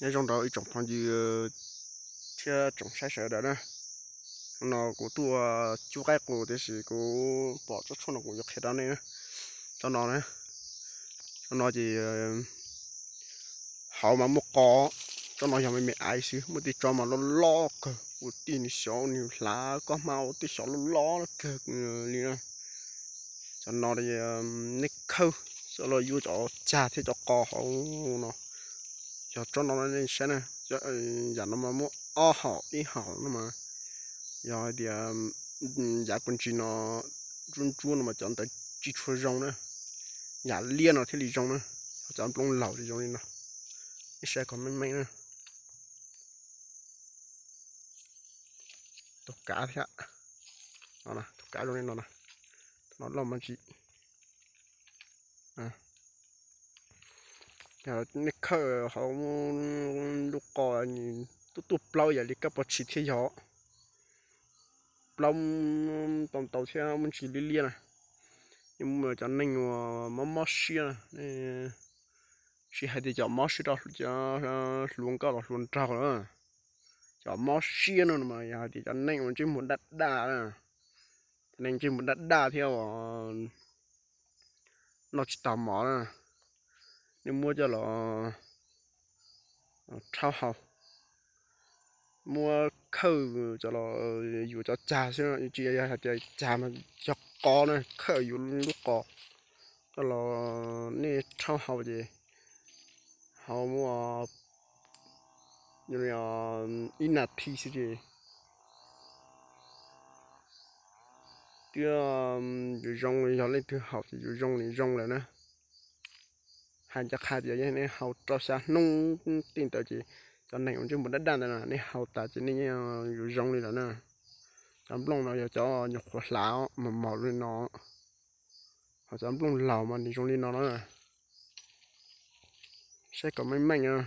nhớ trong đó ít trồng phong như ờ, chưa trồng sai sợ đó nè nó có tua chú cái của thế thì có bỏ cho cho nó cũng được hết đó nè cho nó nè cho nó thì ờ, hậu mà một có cho nó giờ mình mẹ ai xí một tí cho mà nó lo cơ một tí nó xó nhiều lá có màu tí xó nó lo nó cơ như ờ, này cho nó thì nick khâu cho nó vô cho cha thì cho cò hậu nó giờ cho nó lên xe này giờ giờ nó mà mua o họ đi họ nó mà giờ thì giờ quân chỉ nó run run nó mà chọn tới chỉ chua rong nữa giờ liên nó thì lì rong nữa chọn lông lẩu thì rong nữa, nó xe còn mấy mấy nữa tục cá thế ạ nó nè tục cá luôn lên nó nè nó lòng mà chị nè khờ họ lúc cò nhìn tụ tụ plau giờ đi cấp bậc chỉ thế họ plau tầm tàu xe mình chỉ đi liền à nhưng mà cho nên mà mà mất xe này chỉ hay để cho mất xe đó cho luôn có là luôn trâu đó cho mất xe nữa mà giờ thì cho nên mình chỉ muốn đặt đà nữa nên chỉ muốn đặt đà theo ờ, nó chỉ tạm mỏ nữa nhưng mua cho nó trao học mua khâu cho nó ờ, dù cho trà chứ nó chỉ là chơi trà mà cho có này khâu dù lúc có cho nó nè trao học gì học mua như là in là thi gì cái ờ, dù rong thì cho lên thứ học thì dù rong thì rong lại nữa hai chắc hạt giờ như này hậu trao xa nung tin tờ chỉ cho này cũng chưa muốn đất đan này hậu ta chỉ nên ờ, rong đi đó nè chấm lông nó cho nhục lão mà mỏ lên nó họ chấm lông lão mà đi rong đi nó nè sẽ có mấy mảnh à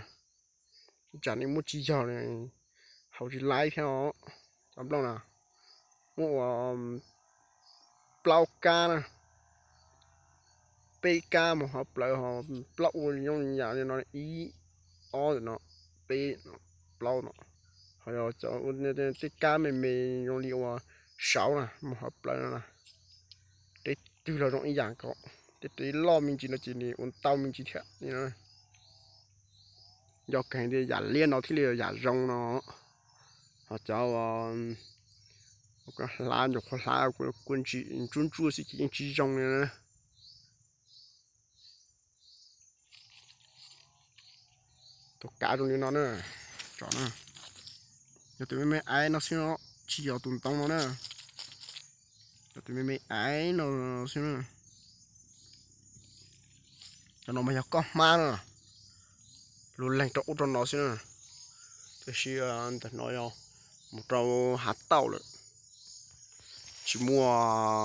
chả những một chỉ giờ này hậu chỉ lái theo chấm lông nào mua bao ờ, ca nè PK một hộp lợi họ block dùng nhà nó ý o nó P nó block nó hay là cho cái cái mềm mềm mình dùng liệu sáu nè mà hộp lợi nó nè để từ là như dạng có để từ lo mình chỉ nó chỉ này ôn tao mình chỉ thiệt như nó do cái này giả liên nó thì là giả rong nó họ cho lá được lá của quân chỉ chúng chú sĩ chỉ chỉ rong này tôi cá trong nó nữa chọn nữa giờ tụi mấy ai nó xin nó chỉ giờ tụi tông nó nữa giờ tụi mấy ai nó xin nữa cho nó mà giờ có ma nữa luôn lên trong út trong nó xin nữa tôi chỉ anh ta nói nhau ờ, một trâu hạt tàu nữa, chỉ mua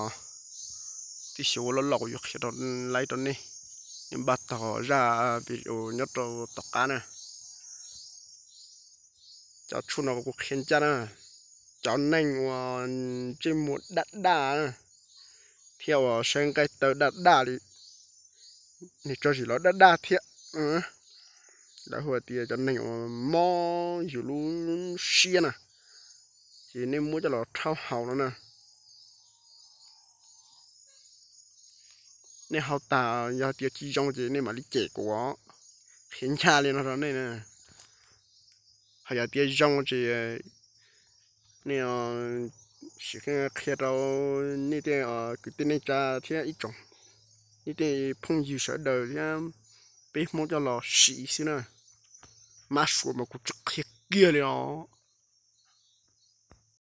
ờ, tí xíu nó lẩu dục sẽ lấy trong đi nhưng bắt tỏ ra ờ, ví dụ nhất trâu tóc cá nữa cho chú nó cũng khiến chân à cho nành và trên một đắt đà theo ở sang cái tờ đắt đà đi thì cho gì nó đắt đà thiệt ừ. đã hồi thì cháu nành mò dù luôn xiên à chỉ nên mua cho nó thao hào nó nè nên học tà giờ tiêu chi trong chỉ nên mà đi trẻ của khiến cha lên nó đó này nè hay là tiếc rong chỉ nè chỉ cái khi đó nít thì ở cái tên này thì ít trồng phong dư sợ đời thì bé muốn lò xì xí nè mà sủa mà cũng chụp kia kia